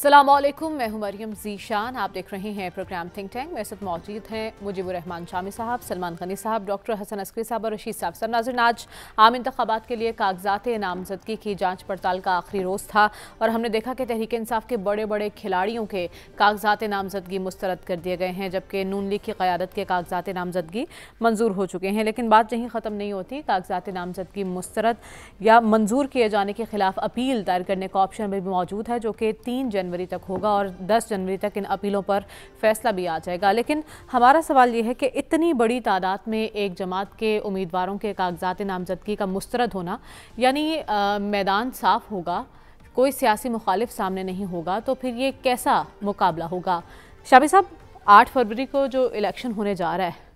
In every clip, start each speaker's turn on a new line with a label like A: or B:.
A: असलम मैं हूं मरियम जीशान आप देख रहे हैं प्रोग्राम थिंक टैंक मेरे साथ मौजूद हैं मुजीबरहमान शामी साहब सलमान गनी साहब डॉक्टर हसन अस्करी साहब और रशीद साहब सर नाजर आज आम इंतबात के लिए कागजात नामजदगी की जांच पड़ताल का आखिरी रोज़ था और हमने देखा कि तहरीक इंसाफ के बड़े बड़े खिलाड़ियों के कागजात नामजदगी मुस्तरद कर दिए गए हैं जबकि नून लीग की क्यादत के कागजात नामजदगी मंजूर हो चुके हैं लेकिन बात यहीं ख़त्म नहीं होती कागजात नामजदगी मुस्तरद या मंजूर किए जाने के खिलाफ अपील दायर करने का ऑप्शन भी मौजूद है जो कि तीन जनवरी तक होगा और 10 जनवरी तक इन अपीलों पर फैसला भी आ जाएगा लेकिन हमारा सवाल यह है कि इतनी बड़ी तादाद में एक जमात के उम्मीदवारों के कागजात नामजदगी का मुस्तरद होना यानी मैदान साफ होगा कोई सियासी मुखालिफ सामने नहीं होगा तो फिर ये कैसा मुकाबला होगा शाबी साहब आठ फरवरी को जो इलेक्शन होने जा रहा है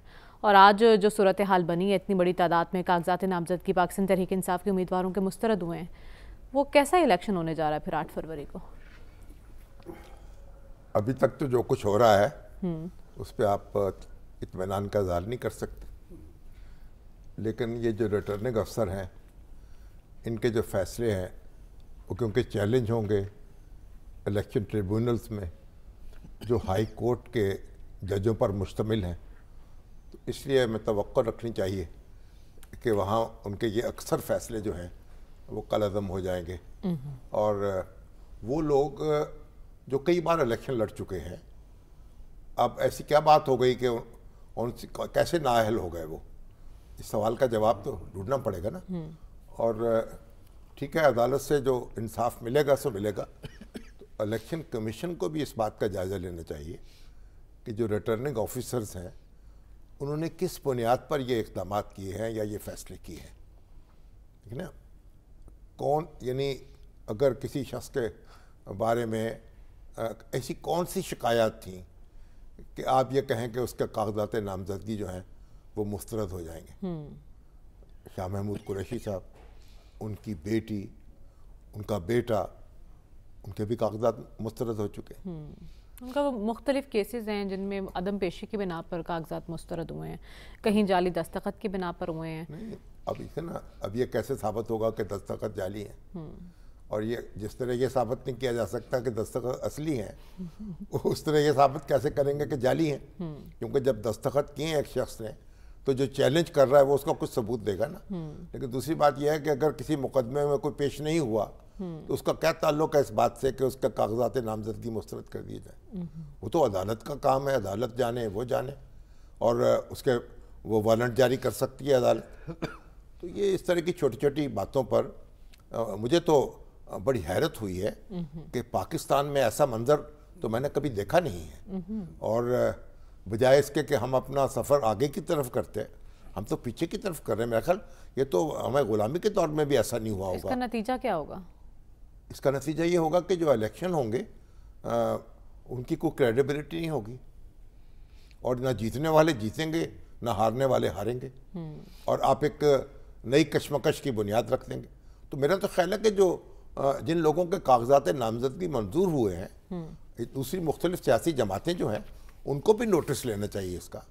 A: और आज जो सूरत हाल बनी है इतनी बड़ी तादाद में कागजात नामजदगी पाकिस्तान तहरीक इंसाफ के उम्मीदवारों के मुस्तरद हुए हैं वो कैसा इलेक्शन होने जा रहा है फिर आठ फरवरी को
B: अभी तक तो जो कुछ हो रहा है हम्म। उस पर आप इतमान का इजहार नहीं कर सकते लेकिन ये जो रिटर्निंग अफसर हैं इनके जो फैसले हैं वो क्योंकि चैलेंज होंगे इलेक्शन ट्रिब्यूनल्स में जो हाई कोर्ट के जजों पर मुश्तमिल हैं तो इसलिए हमें तो रखनी चाहिए कि वहाँ उनके ये अक्सर फैसले जो हैं वो कल हो जाएंगे हम्म। और वो लोग जो कई बार इलेक्शन लड़ चुके हैं अब ऐसी क्या बात हो गई कि उन कैसे नाअहल हो गए वो इस सवाल का जवाब तो ढूंढना पड़ेगा ना हम्म। और ठीक है अदालत से जो इंसाफ मिलेगा सो मिलेगा तो इलेक्शन कमीशन को भी इस बात का जायज़ा लेना चाहिए कि जो रिटर्निंग ऑफिसर्स हैं उन्होंने किस बुनियाद पर ये इकदाम किए हैं या ये फैसले किए हैं ठीक है ना कौन यानी अगर किसी शख्स के बारे में ऐसी कौन सी शिकायत थी कि आप ये कहें कि उसके कागजात नामजदगी जो हैं वो मुस्तरद हो जाएंगे
A: हम्म।
B: शाह महमूद कुरैशी साहब उनकी बेटी उनका बेटा उनके भी कागजात मुस्तरद हो चुके हैं
A: हम्म। उनका वो मुख्तलिफ केसेस हैं जिनमें अदम पेशी की बिना पर कागजात मुस्तरद हुए हैं कहीं जाली दस्तखत की बिना पर हुए हैं
B: अब इसे ना अब ये कैसे साबित होगा कि दस्तखत जाली है हम्म। और ये जिस तरह ये साबित नहीं किया जा सकता कि दस्तखत असली हैं उस तरह ये साबित कैसे करेंगे कि जाली हैं क्योंकि जब दस्तखत किए हैं एक शख्स ने तो जो चैलेंज कर रहा है वो उसका कुछ सबूत देगा ना लेकिन दूसरी बात यह है कि अगर किसी मुकदमे में कोई पेश नहीं हुआ तो उसका क्या ताल्लुक है इस बात से कि उसका कागजात नामजदगी मुस्तरद कर दिए जाए वो तो अदालत का काम है अदालत जाने वो जाने और उसके वो वारंट जारी कर सकती है अदालत तो ये इस तरह की छोटी छोटी बातों पर मुझे तो बड़ी हैरत हुई है कि पाकिस्तान में ऐसा मंजर तो मैंने कभी देखा नहीं है और बजाय इसके कि हम अपना सफ़र आगे की तरफ करते हैं हम तो पीछे की तरफ कर रहे हैं मेरा ख्याल ये तो हमें गुलामी के दौर में भी ऐसा नहीं हुआ होगा इसका
A: नतीजा क्या होगा
B: इसका नतीजा ये होगा कि जो इलेक्शन होंगे आ, उनकी कोई क्रेडिबिलिटी नहीं होगी और ना जीतने वाले जीतेंगे ना हारने वाले हारेंगे हम्म। और आप एक नई कशमकश की बुनियाद रख देंगे तो मेरा तो ख्याल है कि जो जिन लोगों के कागजात नामजदगी मंजूर हुए हैं दूसरी मुख्तलिफ सियासी जमातें जो हैं उनको भी नोटिस लेना चाहिए इसका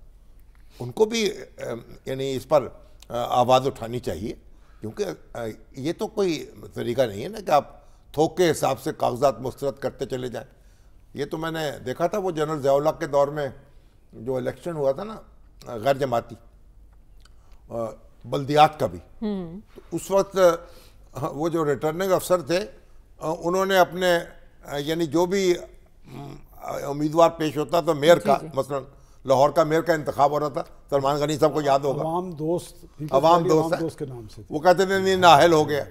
B: उनको भी यानी इस पर आवाज़ उठानी चाहिए क्योंकि ये तो कोई तरीका नहीं है ना कि आप थोक के हिसाब से कागजात मुस्रद करते चले जाएं ये तो मैंने देखा था वो जनरल जयाल्ला के दौर में जो इलेक्शन हुआ था ना गैर जमाती बल्दियात का भी हम्म। तो उस वक्त हाँ, वो जो रिटर्निंग अफसर थे उन्होंने अपने यानी जो भी उम्मीदवार पेश होता था मेयर का मसलन मतलब लाहौर का मेयर का इंतखा हो रहा था सलमान गनी साहब को याद होगा अवाम दोस्त अवाम दोस्त, दोस्त के नाम से वो कहते थे नहीं नाहल हो गया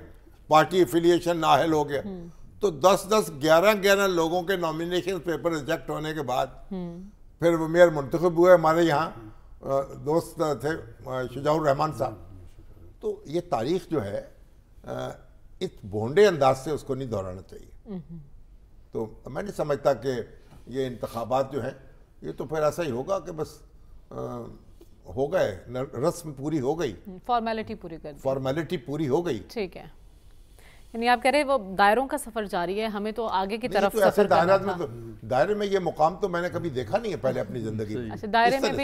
B: पार्टी एफिलिएशन नाहल हो गया हम्म। तो दस दस ग्यारह ग्यारह लोगों के नॉमिनेशन पेपर रिजेक्ट होने के बाद हम्म। फिर वो मेयर मुंतखब हुए हमारे यहाँ दोस्त थे शुजाउर रहमान साहब तो ये तारीख जो है इस भोंडे अंदाज से उसको नहीं दोहराना चाहिए तो मैं नहीं समझता कि ये इंतबात जो हैं ये तो फिर ऐसा ही होगा कि बस आ, हो गए रस्म पूरी हो गई
A: फॉर्मेलिटी हम्म, पूरी कर
B: फॉर्मेलिटी पूरी हो गई
A: ठीक है यानी आप कह रहे हैं वो दायरों का सफर जारी है हमें तो आगे की तरफ तो सफर दायरे में तो
B: दायरे में ये मुकाम तो मैंने कभी देखा नहीं है पहले अपनी हम्म, जिंदगी में अच्छा,
A: दायरे में भी